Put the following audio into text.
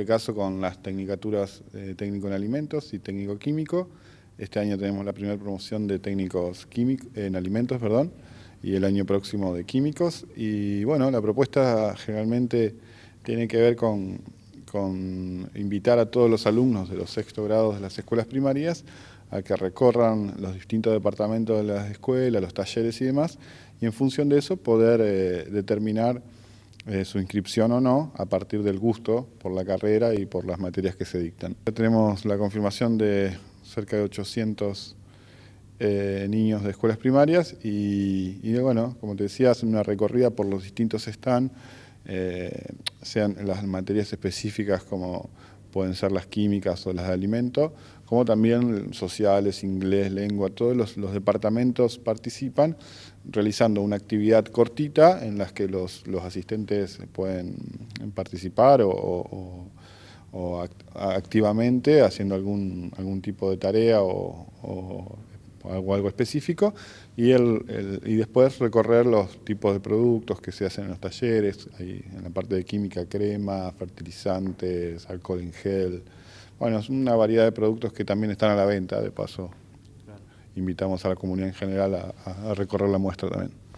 este caso con las tecnicaturas eh, técnico en alimentos y técnico químico. Este año tenemos la primera promoción de técnicos en alimentos, perdón, y el año próximo de químicos. Y bueno, la propuesta generalmente tiene que ver con, invitar a todos los alumnos de los sexto grados de las escuelas primarias a que recorran los distintos departamentos de las escuelas, los talleres y demás, y en función de eso poder eh, determinar eh, su inscripción o no a partir del gusto por la carrera y por las materias que se dictan. Ya tenemos la confirmación de cerca de 800 eh, niños de escuelas primarias y, bueno, como te decía, hacen una recorrida por los distintos stands, eh, sean las materias específicas como pueden ser las químicas o las de alimento, como también sociales, inglés, lengua, todos los, departamentos participan realizando una actividad cortita en la que los, asistentes pueden participar o, activamente haciendo algún, algún tipo de tarea o algo específico, y, el, y después recorrer los tipos de productos que se hacen en los talleres, ahí en la parte de química, crema, fertilizantes, alcohol en gel. Bueno, es una variedad de productos que también están a la venta, de paso. Invitamos a la comunidad en general a recorrer la muestra también.